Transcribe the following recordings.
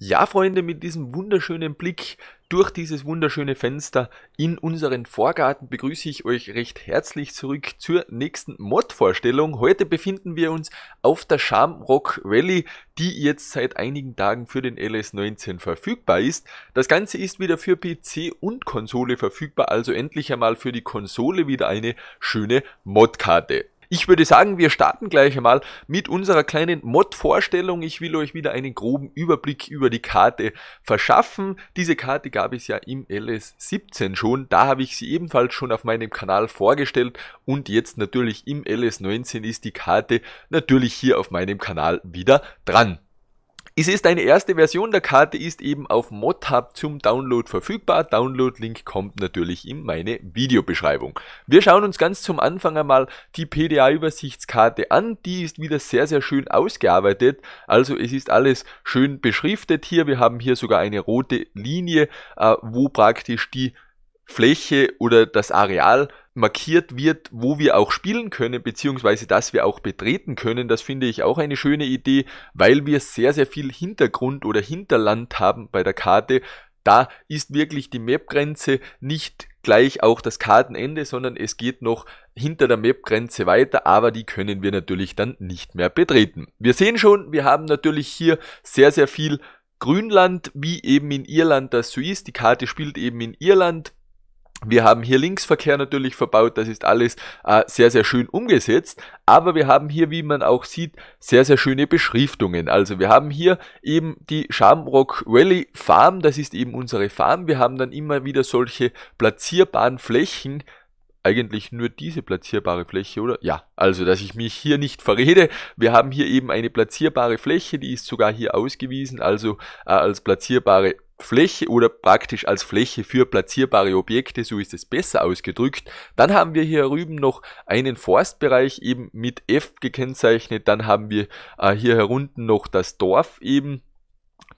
Ja, Freunde, mit diesem wunderschönen Blick durch dieses wunderschöne Fenster in unseren Vorgarten begrüße ich euch recht herzlich zurück zur nächsten Mod-Vorstellung. Heute befinden wir uns auf der Shamrock Valley, die jetzt seit einigen Tagen für den LS19 verfügbar ist. Das Ganze ist wieder für PC und Konsole verfügbar, also endlich einmal für die Konsole wieder eine schöne Modkarte. Ich würde sagen, wir starten gleich einmal mit unserer kleinen Mod-Vorstellung. Ich will euch wieder einen groben Überblick über die Karte verschaffen. Diese Karte gab es ja im LS17 schon. Da habe ich sie ebenfalls schon auf meinem Kanal vorgestellt. Und jetzt natürlich im LS19 ist die Karte natürlich hier auf meinem Kanal wieder dran. Es ist eine erste Version, der Karte ist eben auf ModHub zum Download verfügbar. Download-Link kommt natürlich in meine Videobeschreibung. Wir schauen uns ganz zum Anfang einmal die PDA-Übersichtskarte an. Die ist wieder sehr, sehr schön ausgearbeitet. Also es ist alles schön beschriftet hier. Wir haben hier sogar eine rote Linie, äh, wo praktisch die Fläche oder das Areal markiert wird, wo wir auch spielen können, beziehungsweise dass wir auch betreten können. Das finde ich auch eine schöne Idee, weil wir sehr, sehr viel Hintergrund oder Hinterland haben bei der Karte. Da ist wirklich die Mapgrenze nicht gleich auch das Kartenende, sondern es geht noch hinter der Mapgrenze weiter, aber die können wir natürlich dann nicht mehr betreten. Wir sehen schon, wir haben natürlich hier sehr, sehr viel Grünland, wie eben in Irland das so ist. Die Karte spielt eben in Irland wir haben hier Linksverkehr natürlich verbaut, das ist alles äh, sehr, sehr schön umgesetzt, aber wir haben hier, wie man auch sieht, sehr, sehr schöne Beschriftungen. Also wir haben hier eben die Shamrock Valley Farm, das ist eben unsere Farm. Wir haben dann immer wieder solche platzierbaren Flächen, eigentlich nur diese platzierbare Fläche, oder? Ja, also dass ich mich hier nicht verrede. Wir haben hier eben eine platzierbare Fläche, die ist sogar hier ausgewiesen, also äh, als platzierbare Fläche oder praktisch als Fläche für platzierbare Objekte, so ist es besser ausgedrückt. Dann haben wir hier drüben noch einen Forstbereich eben mit F gekennzeichnet. Dann haben wir äh, hier herunten noch das Dorf eben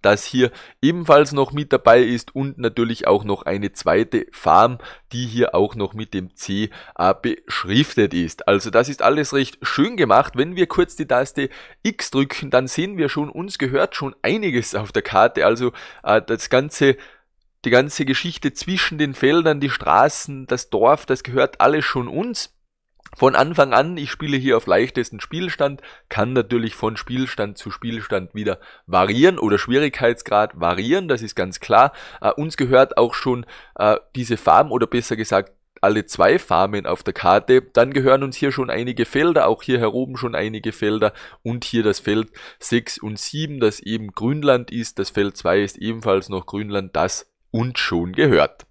das hier ebenfalls noch mit dabei ist und natürlich auch noch eine zweite Farm, die hier auch noch mit dem C beschriftet ist. Also das ist alles recht schön gemacht. Wenn wir kurz die Taste X drücken, dann sehen wir schon, uns gehört schon einiges auf der Karte. Also äh, das ganze die ganze Geschichte zwischen den Feldern, die Straßen, das Dorf, das gehört alles schon uns von Anfang an, ich spiele hier auf leichtesten Spielstand, kann natürlich von Spielstand zu Spielstand wieder variieren oder Schwierigkeitsgrad variieren, das ist ganz klar. Äh, uns gehört auch schon äh, diese Farm oder besser gesagt alle zwei Farmen auf der Karte, dann gehören uns hier schon einige Felder, auch hier heroben schon einige Felder und hier das Feld 6 und 7, das eben Grünland ist, das Feld 2 ist ebenfalls noch Grünland, das uns schon gehört.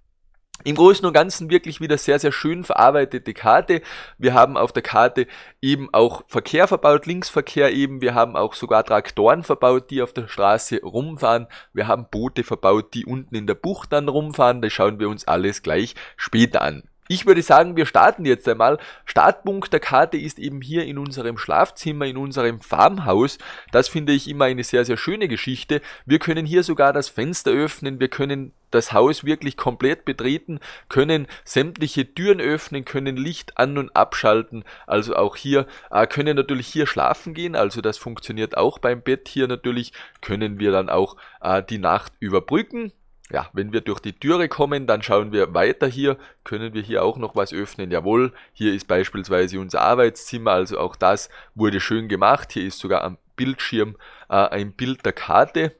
Im Großen und Ganzen wirklich wieder sehr, sehr schön verarbeitete Karte. Wir haben auf der Karte eben auch Verkehr verbaut, Linksverkehr eben. Wir haben auch sogar Traktoren verbaut, die auf der Straße rumfahren. Wir haben Boote verbaut, die unten in der Bucht dann rumfahren. Das schauen wir uns alles gleich später an. Ich würde sagen, wir starten jetzt einmal. Startpunkt der Karte ist eben hier in unserem Schlafzimmer, in unserem Farmhaus. Das finde ich immer eine sehr, sehr schöne Geschichte. Wir können hier sogar das Fenster öffnen, wir können das Haus wirklich komplett betreten, können sämtliche Türen öffnen, können Licht an und abschalten, also auch hier, äh, können natürlich hier schlafen gehen, also das funktioniert auch beim Bett hier natürlich, können wir dann auch äh, die Nacht überbrücken ja, wenn wir durch die Türe kommen, dann schauen wir weiter hier. Können wir hier auch noch was öffnen? Jawohl, hier ist beispielsweise unser Arbeitszimmer, also auch das wurde schön gemacht. Hier ist sogar am Bildschirm äh, ein Bild der Karte.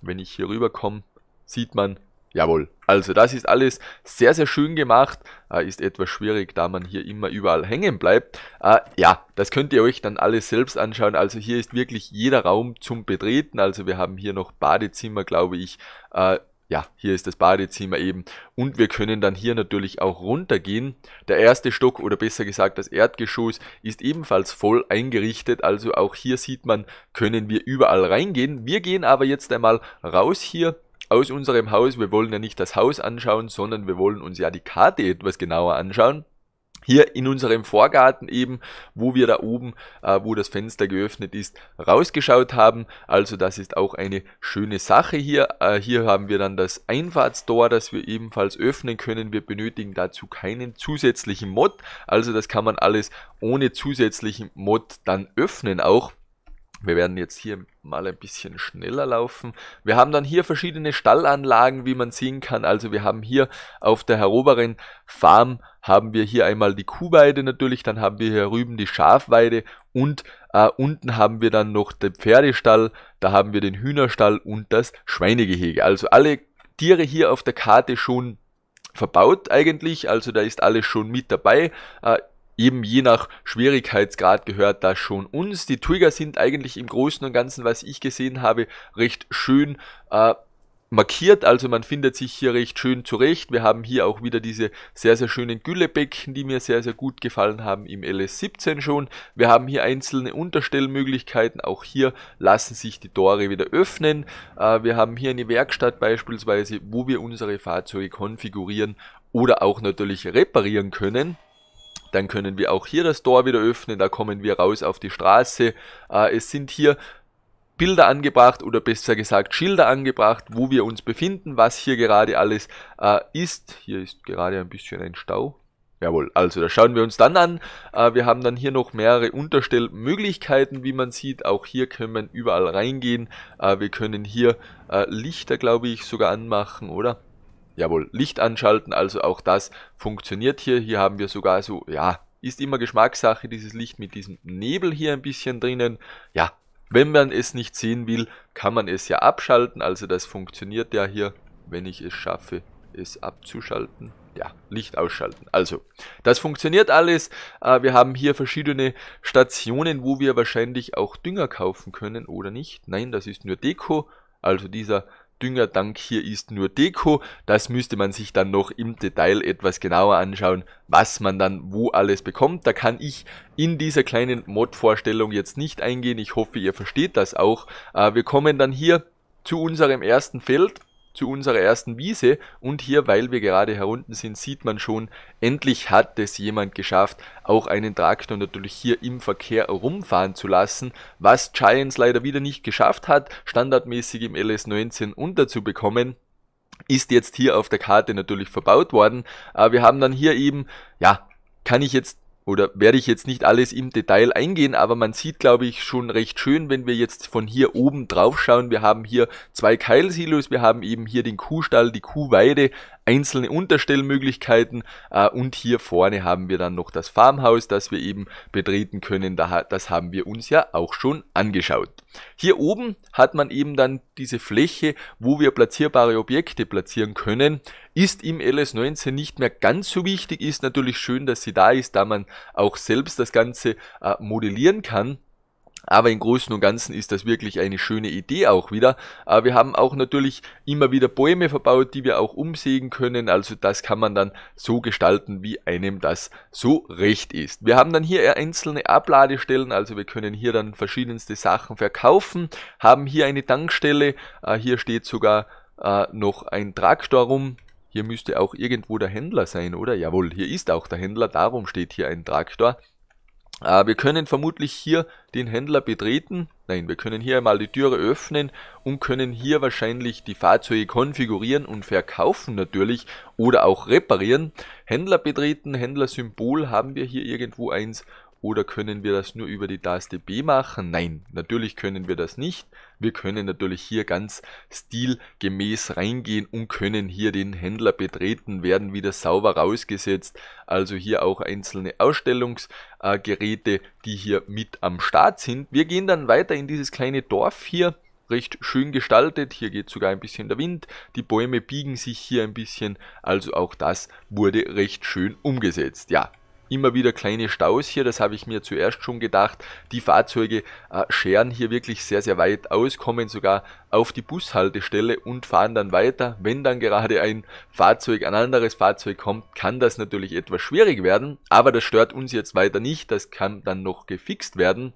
Wenn ich hier rüberkomme, sieht man, jawohl. Also das ist alles sehr, sehr schön gemacht. Äh, ist etwas schwierig, da man hier immer überall hängen bleibt. Äh, ja, das könnt ihr euch dann alles selbst anschauen. Also hier ist wirklich jeder Raum zum Betreten. Also wir haben hier noch Badezimmer, glaube ich, äh, ja, hier ist das Badezimmer eben. Und wir können dann hier natürlich auch runtergehen. Der erste Stock oder besser gesagt das Erdgeschoss ist ebenfalls voll eingerichtet. Also auch hier sieht man, können wir überall reingehen. Wir gehen aber jetzt einmal raus hier aus unserem Haus. Wir wollen ja nicht das Haus anschauen, sondern wir wollen uns ja die Karte etwas genauer anschauen hier in unserem Vorgarten eben, wo wir da oben, äh, wo das Fenster geöffnet ist, rausgeschaut haben. Also das ist auch eine schöne Sache hier. Äh, hier haben wir dann das Einfahrtstor, das wir ebenfalls öffnen können. Wir benötigen dazu keinen zusätzlichen Mod. Also das kann man alles ohne zusätzlichen Mod dann öffnen auch. Wir werden jetzt hier mal ein bisschen schneller laufen. Wir haben dann hier verschiedene Stallanlagen, wie man sehen kann. Also wir haben hier auf der heroberen Farm haben wir hier einmal die Kuhweide natürlich, dann haben wir hier rüben die Schafweide und äh, unten haben wir dann noch den Pferdestall, da haben wir den Hühnerstall und das Schweinegehege. Also alle Tiere hier auf der Karte schon verbaut eigentlich, also da ist alles schon mit dabei. Äh, eben je nach Schwierigkeitsgrad gehört das schon uns. Die Trigger sind eigentlich im Großen und Ganzen, was ich gesehen habe, recht schön äh, markiert, also man findet sich hier recht schön zurecht. Wir haben hier auch wieder diese sehr, sehr schönen Güllebecken, die mir sehr, sehr gut gefallen haben im LS17 schon. Wir haben hier einzelne Unterstellmöglichkeiten, auch hier lassen sich die Tore wieder öffnen. Äh, wir haben hier eine Werkstatt beispielsweise, wo wir unsere Fahrzeuge konfigurieren oder auch natürlich reparieren können. Dann können wir auch hier das Tor wieder öffnen, da kommen wir raus auf die Straße. Äh, es sind hier Bilder angebracht oder besser gesagt Schilder angebracht, wo wir uns befinden, was hier gerade alles äh, ist. Hier ist gerade ein bisschen ein Stau. Jawohl, also das schauen wir uns dann an. Äh, wir haben dann hier noch mehrere Unterstellmöglichkeiten, wie man sieht. Auch hier können wir überall reingehen. Äh, wir können hier äh, Lichter, glaube ich, sogar anmachen, oder? Jawohl, Licht anschalten, also auch das funktioniert hier. Hier haben wir sogar so, ja, ist immer Geschmackssache, dieses Licht mit diesem Nebel hier ein bisschen drinnen. Ja, wenn man es nicht sehen will, kann man es ja abschalten. Also das funktioniert ja hier, wenn ich es schaffe, es abzuschalten. Ja, Licht ausschalten. Also, das funktioniert alles. Äh, wir haben hier verschiedene Stationen, wo wir wahrscheinlich auch Dünger kaufen können oder nicht. Nein, das ist nur Deko. Also dieser Düngerdank hier ist nur Deko. Das müsste man sich dann noch im Detail etwas genauer anschauen, was man dann wo alles bekommt. Da kann ich in dieser kleinen Mod-Vorstellung jetzt nicht eingehen. Ich hoffe, ihr versteht das auch. Äh, wir kommen dann hier zu unserem ersten Feld zu unserer ersten Wiese und hier, weil wir gerade herunten sind, sieht man schon, endlich hat es jemand geschafft, auch einen Traktor natürlich hier im Verkehr rumfahren zu lassen, was Giants leider wieder nicht geschafft hat, standardmäßig im LS19 unterzubekommen ist jetzt hier auf der Karte natürlich verbaut worden. Aber wir haben dann hier eben, ja, kann ich jetzt oder werde ich jetzt nicht alles im Detail eingehen, aber man sieht, glaube ich, schon recht schön, wenn wir jetzt von hier oben drauf schauen. Wir haben hier zwei Keilsilos, wir haben eben hier den Kuhstall, die Kuhweide, einzelne Unterstellmöglichkeiten äh, und hier vorne haben wir dann noch das Farmhaus, das wir eben betreten können, das haben wir uns ja auch schon angeschaut. Hier oben hat man eben dann diese Fläche, wo wir platzierbare Objekte platzieren können, ist im LS19 nicht mehr ganz so wichtig, ist natürlich schön, dass sie da ist, da man auch selbst das Ganze äh, modellieren kann. Aber im Großen und Ganzen ist das wirklich eine schöne Idee auch wieder. Äh, wir haben auch natürlich immer wieder Bäume verbaut, die wir auch umsägen können. Also das kann man dann so gestalten, wie einem das so recht ist. Wir haben dann hier einzelne Abladestellen. Also wir können hier dann verschiedenste Sachen verkaufen. Haben hier eine Tankstelle. Äh, hier steht sogar äh, noch ein Traktor rum. Hier müsste auch irgendwo der Händler sein, oder? Jawohl, hier ist auch der Händler. Darum steht hier ein Traktor. Äh, wir können vermutlich hier den Händler betreten. Nein, wir können hier einmal die Türe öffnen und können hier wahrscheinlich die Fahrzeuge konfigurieren und verkaufen natürlich oder auch reparieren. Händler betreten, Händlersymbol haben wir hier irgendwo eins. Oder können wir das nur über die Taste B machen? Nein, natürlich können wir das nicht. Wir können natürlich hier ganz stilgemäß reingehen und können hier den Händler betreten, werden wieder sauber rausgesetzt. Also hier auch einzelne Ausstellungsgeräte, die hier mit am Start sind. Wir gehen dann weiter in dieses kleine Dorf hier recht schön gestaltet. Hier geht sogar ein bisschen der Wind. Die Bäume biegen sich hier ein bisschen. Also auch das wurde recht schön umgesetzt. Ja, immer wieder kleine Staus hier, das habe ich mir zuerst schon gedacht. Die Fahrzeuge äh, scheren hier wirklich sehr, sehr weit aus, kommen sogar auf die Bushaltestelle und fahren dann weiter. Wenn dann gerade ein Fahrzeug, ein anderes Fahrzeug kommt, kann das natürlich etwas schwierig werden, aber das stört uns jetzt weiter nicht, das kann dann noch gefixt werden.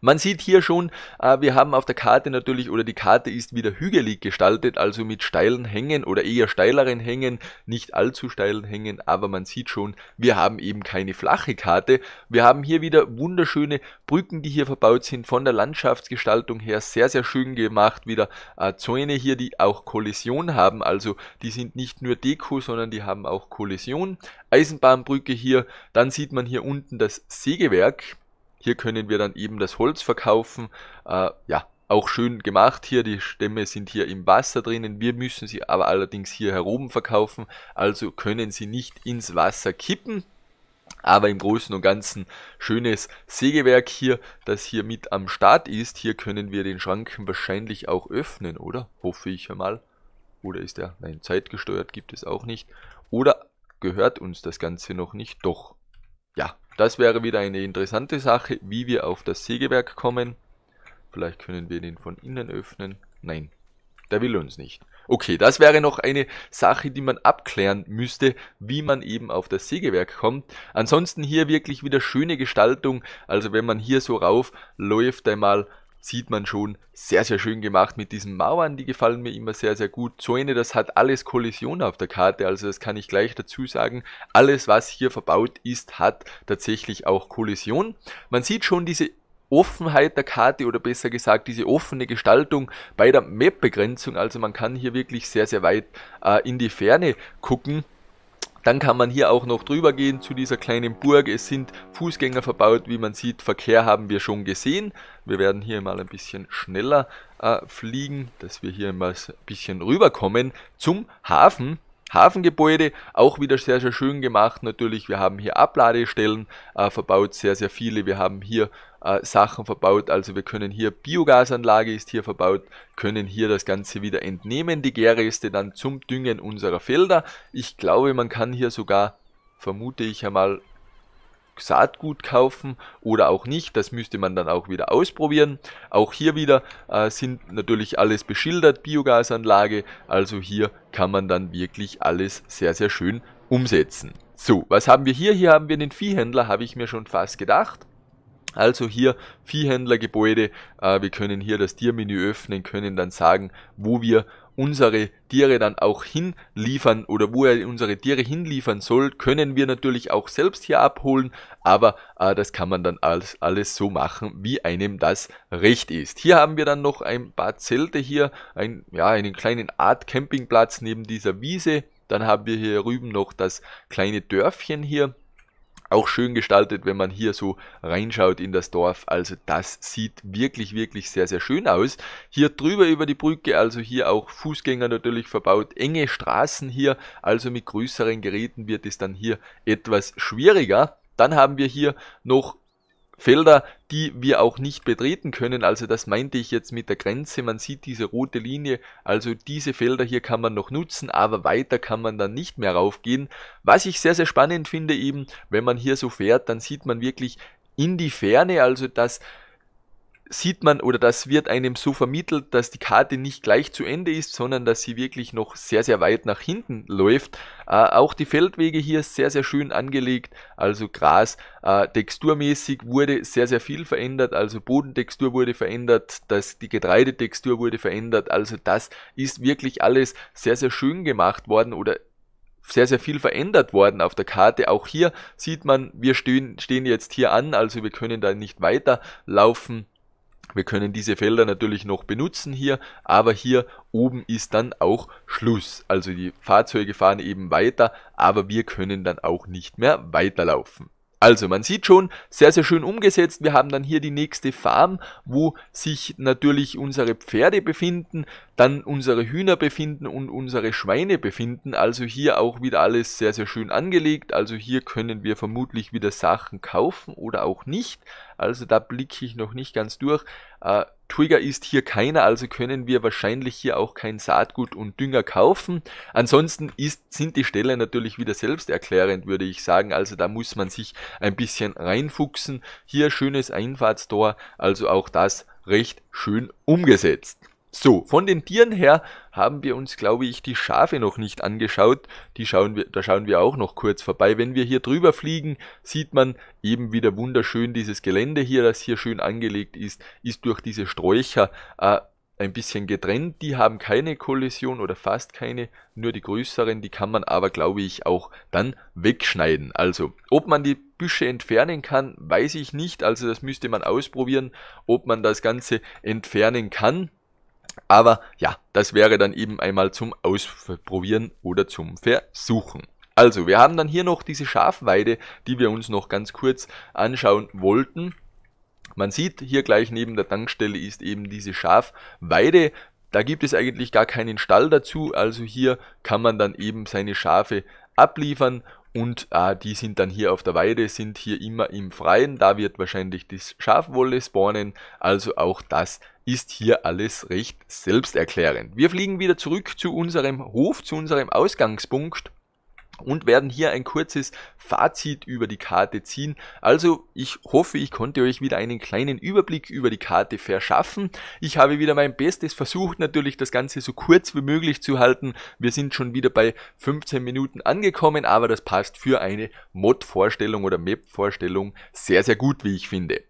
Man sieht hier schon, äh, wir haben auf der Karte natürlich, oder die Karte ist wieder hügelig gestaltet, also mit steilen Hängen oder eher steileren Hängen, nicht allzu steilen Hängen, aber man sieht schon, wir haben eben keine flache Karte. Wir haben hier wieder wunderschöne Brücken, die hier verbaut sind, von der Landschaftsgestaltung her sehr, sehr schön gemacht, wieder äh, Zäune hier, die auch Kollision haben, also die sind nicht nur Deko, sondern die haben auch Kollision. Eisenbahnbrücke hier, dann sieht man hier unten das Sägewerk, hier können wir dann eben das Holz verkaufen. Äh, ja, auch schön gemacht hier. Die Stämme sind hier im Wasser drinnen. Wir müssen sie aber allerdings hier heroben verkaufen. Also können sie nicht ins Wasser kippen. Aber im Großen und Ganzen schönes Sägewerk hier, das hier mit am Start ist. Hier können wir den Schranken wahrscheinlich auch öffnen, oder? Hoffe ich einmal. Oder ist der? Nein, zeitgesteuert gibt es auch nicht. Oder gehört uns das Ganze noch nicht? Doch. Ja, das wäre wieder eine interessante Sache, wie wir auf das Sägewerk kommen. Vielleicht können wir den von innen öffnen. Nein, der will uns nicht. Okay, das wäre noch eine Sache, die man abklären müsste, wie man eben auf das Sägewerk kommt. Ansonsten hier wirklich wieder schöne Gestaltung. Also wenn man hier so rauf läuft einmal, sieht man schon, sehr, sehr schön gemacht mit diesen Mauern, die gefallen mir immer sehr, sehr gut. Zäune, das hat alles Kollision auf der Karte, also das kann ich gleich dazu sagen. Alles, was hier verbaut ist, hat tatsächlich auch Kollision. Man sieht schon diese Offenheit der Karte oder besser gesagt diese offene Gestaltung bei der Map-Begrenzung. Also man kann hier wirklich sehr, sehr weit äh, in die Ferne gucken dann kann man hier auch noch drüber gehen zu dieser kleinen Burg. Es sind Fußgänger verbaut, wie man sieht. Verkehr haben wir schon gesehen. Wir werden hier mal ein bisschen schneller äh, fliegen, dass wir hier mal ein bisschen rüberkommen zum Hafen. Hafengebäude, auch wieder sehr, sehr schön gemacht natürlich. Wir haben hier Abladestellen äh, verbaut, sehr, sehr viele. Wir haben hier äh, Sachen verbaut. Also wir können hier, Biogasanlage ist hier verbaut, können hier das Ganze wieder entnehmen, die Gärreste dann zum Düngen unserer Felder. Ich glaube, man kann hier sogar, vermute ich einmal, Saatgut kaufen oder auch nicht. Das müsste man dann auch wieder ausprobieren. Auch hier wieder äh, sind natürlich alles beschildert, Biogasanlage. Also hier kann man dann wirklich alles sehr, sehr schön umsetzen. So, was haben wir hier? Hier haben wir den Viehhändler, habe ich mir schon fast gedacht. Also hier Viehhändlergebäude, äh, wir können hier das Tiermenü öffnen, können dann sagen, wo wir unsere Tiere dann auch hinliefern oder wo er unsere Tiere hinliefern soll, können wir natürlich auch selbst hier abholen, aber äh, das kann man dann alles, alles so machen, wie einem das recht ist. Hier haben wir dann noch ein paar Zelte hier, ein, ja, einen kleinen Art Campingplatz neben dieser Wiese. Dann haben wir hier drüben noch das kleine Dörfchen hier auch schön gestaltet, wenn man hier so reinschaut in das Dorf. Also das sieht wirklich, wirklich sehr, sehr schön aus. Hier drüber über die Brücke, also hier auch Fußgänger natürlich verbaut, enge Straßen hier, also mit größeren Geräten wird es dann hier etwas schwieriger. Dann haben wir hier noch Felder, die wir auch nicht betreten können. Also das meinte ich jetzt mit der Grenze. Man sieht diese rote Linie. Also diese Felder hier kann man noch nutzen, aber weiter kann man dann nicht mehr raufgehen. Was ich sehr, sehr spannend finde eben, wenn man hier so fährt, dann sieht man wirklich in die Ferne, also das sieht man oder das wird einem so vermittelt, dass die Karte nicht gleich zu Ende ist, sondern dass sie wirklich noch sehr, sehr weit nach hinten läuft. Äh, auch die Feldwege hier sehr, sehr schön angelegt, also Gras. Äh, texturmäßig wurde sehr, sehr viel verändert, also Bodentextur wurde verändert, das, die Getreidetextur wurde verändert, also das ist wirklich alles sehr, sehr schön gemacht worden oder sehr, sehr viel verändert worden auf der Karte. Auch hier sieht man, wir stehen, stehen jetzt hier an, also wir können da nicht weiterlaufen. Wir können diese Felder natürlich noch benutzen hier, aber hier oben ist dann auch Schluss. Also die Fahrzeuge fahren eben weiter, aber wir können dann auch nicht mehr weiterlaufen. Also man sieht schon, sehr, sehr schön umgesetzt. Wir haben dann hier die nächste Farm, wo sich natürlich unsere Pferde befinden, dann unsere Hühner befinden und unsere Schweine befinden. Also hier auch wieder alles sehr, sehr schön angelegt. Also hier können wir vermutlich wieder Sachen kaufen oder auch nicht. Also da blicke ich noch nicht ganz durch. Äh, Trigger ist hier keiner, also können wir wahrscheinlich hier auch kein Saatgut und Dünger kaufen. Ansonsten ist, sind die Stellen natürlich wieder selbsterklärend, würde ich sagen. Also da muss man sich ein bisschen reinfuchsen. Hier schönes Einfahrtstor, also auch das recht schön umgesetzt. So, von den Tieren her haben wir uns, glaube ich, die Schafe noch nicht angeschaut. Die schauen wir, da schauen wir auch noch kurz vorbei. Wenn wir hier drüber fliegen, sieht man eben wieder wunderschön dieses Gelände hier, das hier schön angelegt ist, ist durch diese Sträucher äh, ein bisschen getrennt. Die haben keine Kollision oder fast keine, nur die größeren, die kann man aber, glaube ich, auch dann wegschneiden. Also, ob man die Büsche entfernen kann, weiß ich nicht. Also, das müsste man ausprobieren, ob man das Ganze entfernen kann. Aber ja, das wäre dann eben einmal zum Ausprobieren oder zum Versuchen. Also, wir haben dann hier noch diese Schafweide, die wir uns noch ganz kurz anschauen wollten. Man sieht hier gleich neben der Tankstelle ist eben diese Schafweide. Da gibt es eigentlich gar keinen Stall dazu, also hier kann man dann eben seine Schafe abliefern und äh, die sind dann hier auf der Weide, sind hier immer im Freien. Da wird wahrscheinlich das Schafwolle spawnen, also auch das ist hier alles recht selbsterklärend. Wir fliegen wieder zurück zu unserem Hof, zu unserem Ausgangspunkt und werden hier ein kurzes Fazit über die Karte ziehen. Also ich hoffe, ich konnte euch wieder einen kleinen Überblick über die Karte verschaffen. Ich habe wieder mein Bestes versucht, natürlich das Ganze so kurz wie möglich zu halten. Wir sind schon wieder bei 15 Minuten angekommen, aber das passt für eine Mod-Vorstellung oder Map-Vorstellung sehr, sehr gut, wie ich finde.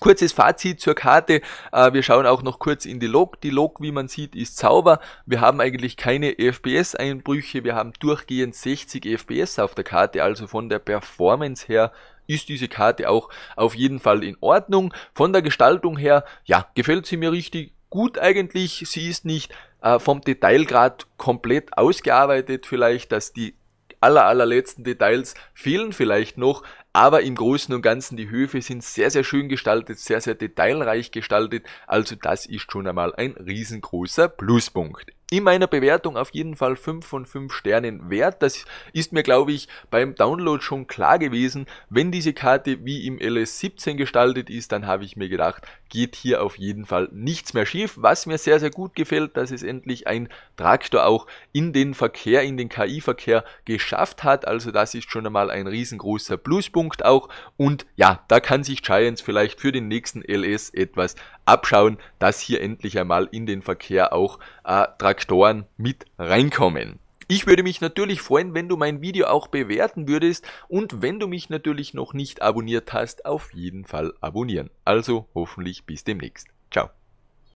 Kurzes Fazit zur Karte. Äh, wir schauen auch noch kurz in die Log. Die Log, wie man sieht, ist sauber. Wir haben eigentlich keine FPS-Einbrüche. Wir haben durchgehend 60 FPS auf der Karte. Also von der Performance her ist diese Karte auch auf jeden Fall in Ordnung. Von der Gestaltung her, ja, gefällt sie mir richtig gut eigentlich. Sie ist nicht äh, vom Detailgrad komplett ausgearbeitet vielleicht, dass die aller, allerletzten Details fehlen vielleicht noch, aber im Großen und Ganzen, die Höfe sind sehr, sehr schön gestaltet, sehr, sehr detailreich gestaltet. Also das ist schon einmal ein riesengroßer Pluspunkt in meiner Bewertung auf jeden Fall 5 von 5 Sternen wert. Das ist mir, glaube ich, beim Download schon klar gewesen. Wenn diese Karte wie im LS17 gestaltet ist, dann habe ich mir gedacht, geht hier auf jeden Fall nichts mehr schief. Was mir sehr, sehr gut gefällt, dass es endlich ein Traktor auch in den Verkehr, in den KI-Verkehr geschafft hat. Also das ist schon einmal ein riesengroßer Pluspunkt auch. Und ja, da kann sich Giants vielleicht für den nächsten LS etwas abschauen, dass hier endlich einmal in den Verkehr auch äh, Traktoren mit reinkommen. Ich würde mich natürlich freuen, wenn du mein Video auch bewerten würdest und wenn du mich natürlich noch nicht abonniert hast, auf jeden Fall abonnieren. Also hoffentlich bis demnächst. Ciao.